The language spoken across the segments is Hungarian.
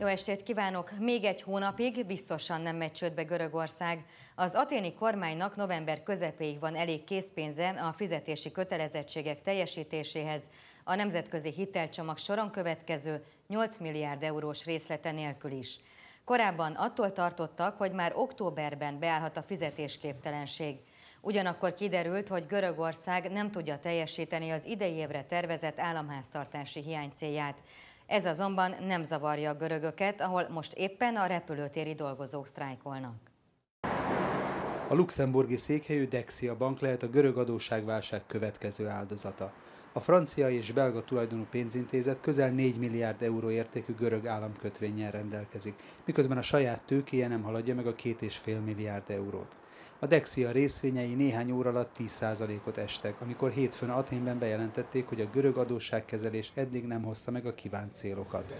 Jó estét kívánok! Még egy hónapig biztosan nem megy csődbe Görögország. Az aténi kormánynak november közepéig van elég készpénze a fizetési kötelezettségek teljesítéséhez, a nemzetközi hitelcsomag soron következő 8 milliárd eurós részlete nélkül is. Korábban attól tartottak, hogy már októberben beállhat a fizetésképtelenség. Ugyanakkor kiderült, hogy Görögország nem tudja teljesíteni az idei évre tervezett államháztartási hiány célját. Ez azonban nem zavarja a görögöket, ahol most éppen a repülőtéri dolgozók sztrájkolnak. A luxemburgi székhelyű Dexia Bank lehet a görög adósságválság következő áldozata. A francia és belga tulajdonú pénzintézet közel 4 milliárd euró értékű görög államkötvényen rendelkezik, miközben a saját tőkéje nem haladja meg a 2,5 milliárd eurót. A Dexia részvényei néhány óra alatt 10%-ot estek, amikor hétfőn Athénben bejelentették, hogy a görög adósságkezelés eddig nem hozta meg a kívánt célokat.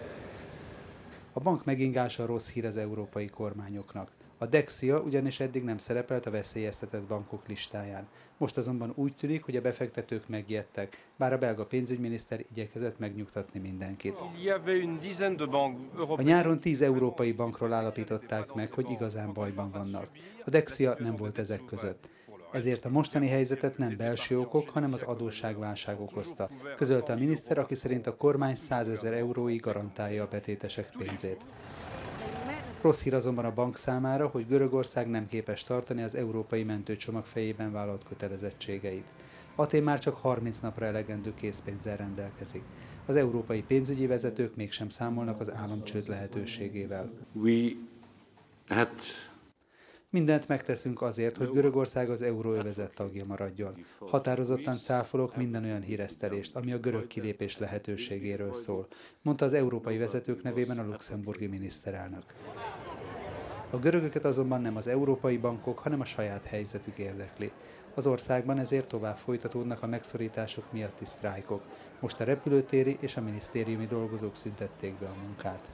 A bank megingása rossz hír az európai kormányoknak. A Dexia ugyanis eddig nem szerepelt a veszélyeztetett bankok listáján. Most azonban úgy tűnik, hogy a befektetők megijedtek, bár a belga pénzügyminiszter igyekezett megnyugtatni mindenkit. A nyáron tíz európai bankról állapították meg, hogy igazán bajban vannak. A Dexia nem volt ezek között. Ezért a mostani helyzetet nem belső okok, hanem az adósságválság okozta, közölte a miniszter, aki szerint a kormány 100 ezer euróig garantálja a betétesek pénzét. Rossz hír azonban a bank számára, hogy Görögország nem képes tartani az európai mentőcsomag fejében vállalt kötelezettségeit. Atén már csak 30 napra elegendő készpénzzel rendelkezik. Az európai pénzügyi vezetők mégsem számolnak az államcsőd lehetőségével. We had Mindent megteszünk azért, hogy Görögország az euróövezet tagja maradjon. Határozottan cáfolok minden olyan híresztelést, ami a görög kilépés lehetőségéről szól, mondta az európai vezetők nevében a luxemburgi miniszterelnök. A görögöket azonban nem az európai bankok, hanem a saját helyzetük érdekli. Az országban ezért tovább folytatódnak a megszorítások miatti sztrájkok. Most a repülőtéri és a minisztériumi dolgozók szüntették be a munkát.